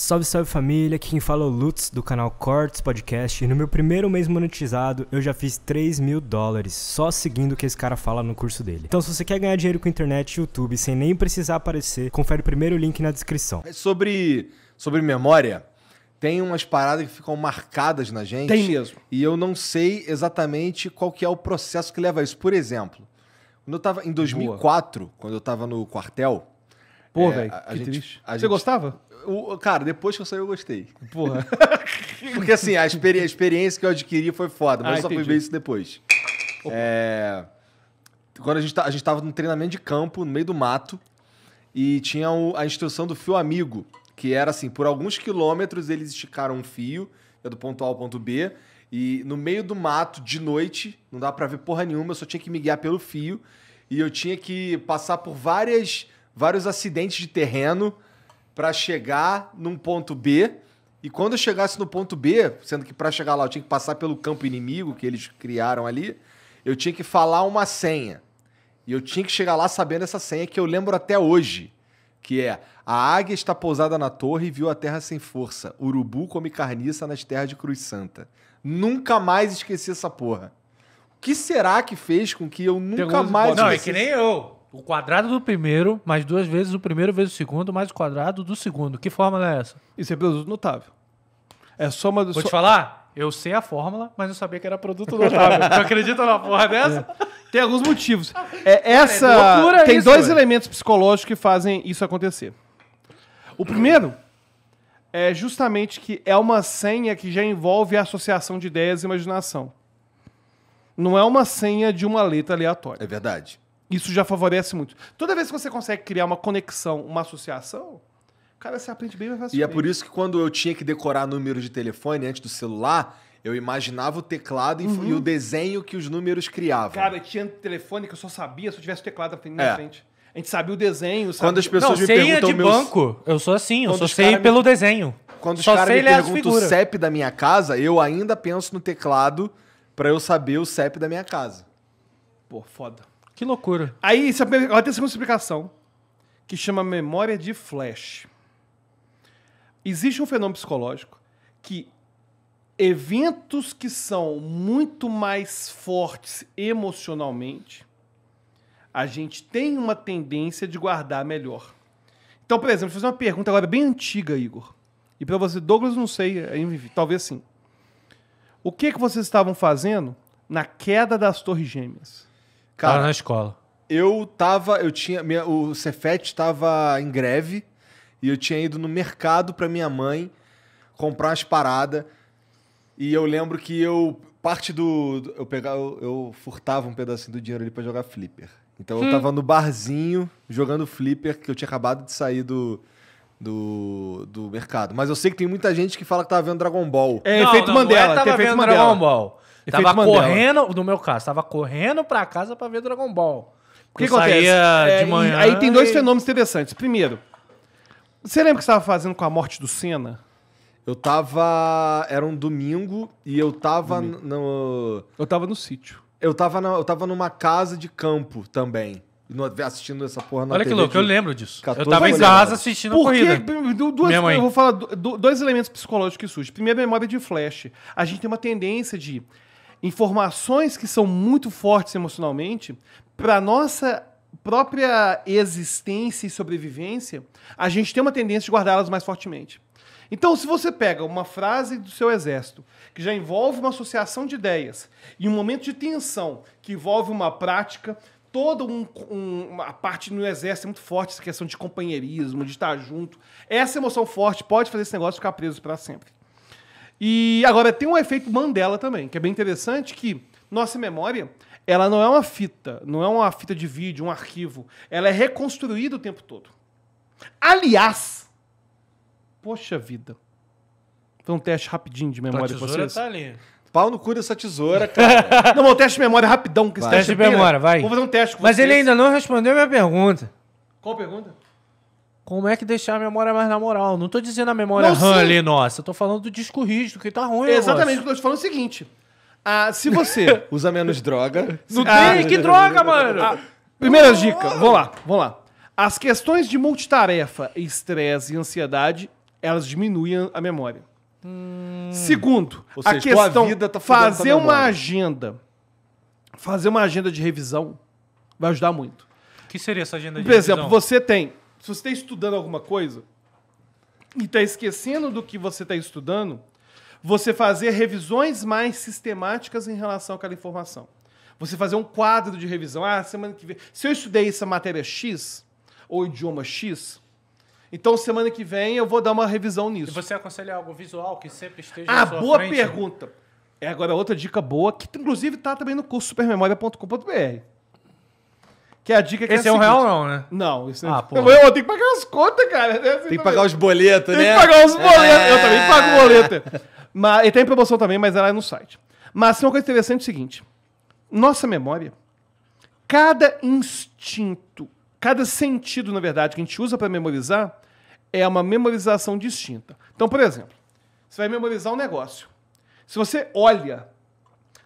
Salve, salve família, aqui quem fala é o Lutz do canal Cortes Podcast e no meu primeiro mês monetizado eu já fiz 3 mil dólares só seguindo o que esse cara fala no curso dele. Então se você quer ganhar dinheiro com internet e YouTube sem nem precisar aparecer, confere o primeiro link na descrição. É sobre, sobre memória, tem umas paradas que ficam marcadas na gente. Tem mesmo. E eu não sei exatamente qual que é o processo que leva a isso. Por exemplo, quando eu tava em 2004, Boa. quando eu tava no quartel Pô, é, velho, que gente, triste. Você gente... gostava? O, cara, depois que eu saí, eu gostei. Porra. Porque assim, a, experi a, experiência que eu adquiri foi foda, mas ah, eu só entendi. fui ver isso depois. Oh. É... Quando a gente, tá, a gente tava num treinamento de campo, no meio do mato, e tinha o, a instrução do fio amigo, que era assim, por alguns quilômetros eles esticaram um fio, é do ponto A ao ponto B, e no meio do mato, de noite, não dá para ver porra nenhuma, eu só tinha que me guiar pelo fio, e eu tinha que passar por várias vários acidentes de terreno para chegar num ponto B. E quando eu chegasse no ponto B, sendo que para chegar lá eu tinha que passar pelo campo inimigo que eles criaram ali, eu tinha que falar uma senha. E eu tinha que chegar lá sabendo essa senha que eu lembro até hoje, que é: a águia está pousada na torre e viu a terra sem força. Urubu come carniça nas terras de Cruz Santa. Nunca mais esqueci essa porra. O que será que fez com que eu nunca mais. Não, é que nem eu. O quadrado do primeiro, mais duas vezes o primeiro vezes o segundo, mais o quadrado do segundo. Que fórmula é essa? Isso é produto notável. É soma do. Vou so... te falar? Eu sei a fórmula, mas não sabia que era produto notável. Tu acredita na porra dessa? É. Tem alguns motivos. Ah, é, é, essa. É loucura tem isso, dois velho. elementos psicológicos que fazem isso acontecer. O primeiro é justamente que é uma senha que já envolve a associação de ideias e imaginação. Não é uma senha de uma letra aleatória. É verdade. Isso já favorece muito. Toda vez que você consegue criar uma conexão, uma associação, cara, você aprende bem mais facilmente. E é por isso que quando eu tinha que decorar número de telefone antes do celular, eu imaginava o teclado uhum. e o uhum. desenho que os números criavam. Cara, tinha telefone que eu só sabia se eu tivesse o teclado na é. frente. A gente sabia o desenho. Sabia... Quando as pessoas não, me é perguntam... de meus... banco. Eu sou assim, eu Quando só sei pelo me... desenho. Quando os caras me perguntam o CEP da minha casa, eu ainda penso no teclado para eu saber o CEP da minha casa. Pô, foda. Que loucura. Aí ela tem a segunda explicação, que chama memória de flash. Existe um fenômeno psicológico que eventos que são muito mais fortes emocionalmente, a gente tem uma tendência de guardar melhor. Então, por exemplo, vou fazer uma pergunta agora bem antiga, Igor. E para você, Douglas, não sei, é talvez sim. O que, que vocês estavam fazendo na queda das Torres Gêmeas? Cara, na escola. Eu tava, eu tinha, minha, o Cefet tava em greve e eu tinha ido no mercado para minha mãe comprar umas paradas. E eu lembro que eu parte do eu pegava, eu, eu furtava um pedacinho do dinheiro ali para jogar flipper. Então hum. eu tava no barzinho jogando flipper que eu tinha acabado de sair do do, do mercado. Mas eu sei que tem muita gente que fala que tava vendo Dragon Ball. É não, efeito não, Mandela, não é tava vendo Mandela. Dragon Ball. Tava Mandela. correndo, no meu caso, tava correndo pra casa pra ver Dragon Ball. O que acontece? É, de manhã. Aí tem dois e... fenômenos interessantes. Primeiro, você lembra o que você estava fazendo com a morte do Senna? Eu tava. Era um domingo e eu tava domingo. no. Eu tava no sítio. Eu tava, na... eu tava numa casa de campo também. No... Assistindo essa porra na Olha TV que louco, eu lembro disso. eu tava em casa assistindo Por a corrida. Duas, Minha mãe. Eu vou falar do, dois elementos psicológicos que surgem. Primeiro, a memória de flash. A gente tem uma tendência de informações que são muito fortes emocionalmente, para nossa própria existência e sobrevivência, a gente tem uma tendência de guardá-las mais fortemente. Então, se você pega uma frase do seu exército, que já envolve uma associação de ideias, e um momento de tensão, que envolve uma prática, toda um, um, uma parte no exército é muito forte, essa questão de companheirismo, de estar junto. Essa emoção forte pode fazer esse negócio ficar preso para sempre. E agora tem um efeito Mandela também, que é bem interessante, que nossa memória ela não é uma fita, não é uma fita de vídeo, um arquivo. Ela é reconstruída o tempo todo. Aliás, poxa vida. Foi um teste rapidinho de memória pra vocês. Tá ali. Pau no cu dessa tesoura, cara. não, mas o teste de memória é rapidão. Que esse vai. teste de é memória, vai. Vou fazer um teste com Mas vocês. ele ainda não respondeu a minha pergunta. Qual pergunta? Como é que deixar a memória mais na moral? Não tô dizendo a memória RAM ali, nossa. Eu tô falando do disco rígido, que tá ruim. Exatamente, eu tô te falando o seguinte. Ah, se você usa menos droga. Não ah, tem? Que droga, mano! Ah, primeira dica, vamos lá, vamos lá. As questões de multitarefa, estresse e ansiedade, elas diminuem a memória. Hum. Segundo, Ou a tipo, questão vida tá fazer uma agenda. Fazer uma agenda de revisão vai ajudar muito. O que seria essa agenda de Por revisão? Por exemplo, você tem se você está estudando alguma coisa e está esquecendo do que você está estudando, você fazer revisões mais sistemáticas em relação àquela informação. Você fazer um quadro de revisão. Ah, semana que vem. Se eu estudei essa matéria X, ou idioma X, então semana que vem eu vou dar uma revisão nisso. E você aconselha algo visual que sempre esteja Ah, boa frente, pergunta. É agora outra dica boa, que inclusive está também no curso supermemória.com.br. Que a dica é que é Esse é, é um real não, né? Não, isso é ah, é... Eu, eu tenho que pagar as contas, cara. Assim tem que pagar os boletos, né? Tem que né? pagar os boletos. É... Eu também pago boleto. mas, e tem promoção também, mas ela é no site. Mas assim, uma coisa interessante é o seguinte. Nossa memória, cada instinto, cada sentido, na verdade, que a gente usa para memorizar, é uma memorização distinta. Então, por exemplo, você vai memorizar um negócio. Se você olha,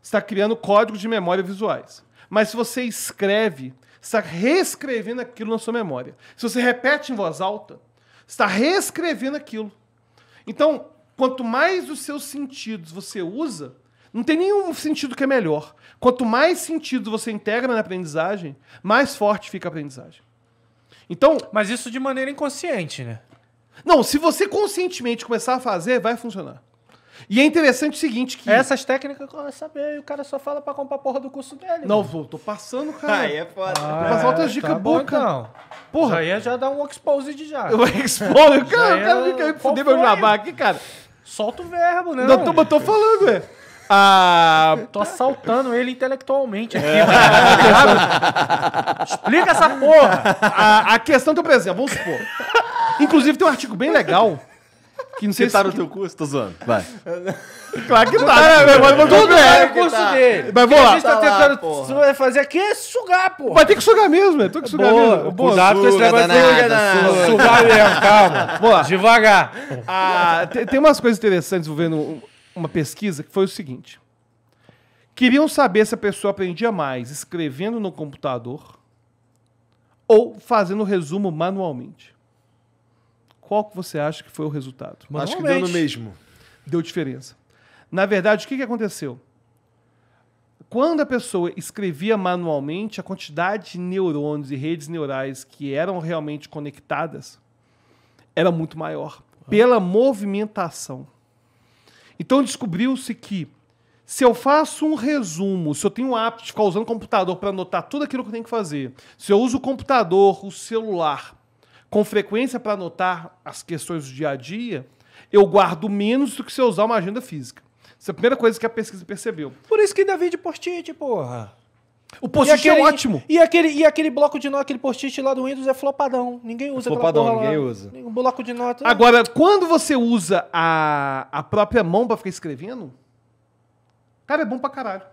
está criando códigos de memória visuais. Mas se você escreve, está reescrevendo aquilo na sua memória. Se você repete em voz alta, está reescrevendo aquilo. Então, quanto mais os seus sentidos você usa, não tem nenhum sentido que é melhor. Quanto mais sentido você integra na aprendizagem, mais forte fica a aprendizagem. Então, mas isso de maneira inconsciente, né? Não, se você conscientemente começar a fazer, vai funcionar. E é interessante o seguinte que... Essas técnicas eu quero saber, e o cara só fala pra comprar porra do curso dele. Não, vou, tô passando, cara. Aí é foda. Ah, tô passando outras é, tá dicas boas, cara. Então. Porra. Isso aí é já dá um expose de já. Eu é expose? Cara, o cara fica aí fuder meu jabá aqui, cara. Solta o verbo, né? Não, eu tô falando, é. Ah, tô assaltando ele intelectualmente aqui. É. Né? Explica essa porra. A, a questão do presente, vamos supor. Inclusive tem um artigo bem legal que não sei tá se... tá no teu curso? Tô zoando. Vai. claro que tá, né, mas, irmão? Tudo é o curso tá. dele. Mas vamos lá. O que A gente tá, tá tentando é, fazer aqui é sugar, pô. Mas tem que sugar mesmo, é. Tem que sugar mesmo. Cuidado com esse negócio de né? sugar mesmo, calma. Boa. Devagar. Ah, tem umas coisas interessantes vendo uma pesquisa que foi o seguinte. Queriam saber se a pessoa aprendia mais escrevendo no computador ou fazendo resumo manualmente qual que você acha que foi o resultado? Mas Acho que deu no mesmo. Deu diferença. Na verdade, o que, que aconteceu? Quando a pessoa escrevia manualmente, a quantidade de neurônios e redes neurais que eram realmente conectadas era muito maior ah. pela movimentação. Então descobriu-se que se eu faço um resumo, se eu tenho o hábito de ficar usando o computador para anotar tudo aquilo que eu tenho que fazer, se eu uso o computador, o celular com frequência para anotar as questões do dia a dia, eu guardo menos do que se eu usar uma agenda física. Essa é a primeira coisa que a pesquisa percebeu. Por isso que ainda vende post-it, porra. O post-it é ótimo. E aquele, e aquele bloco de nota, aquele post-it lá do Windows é flopadão. Ninguém usa é Flopadão, ninguém lá. usa. Um bloco de notas Agora, quando você usa a, a própria mão para ficar escrevendo, cara, é bom pra caralho.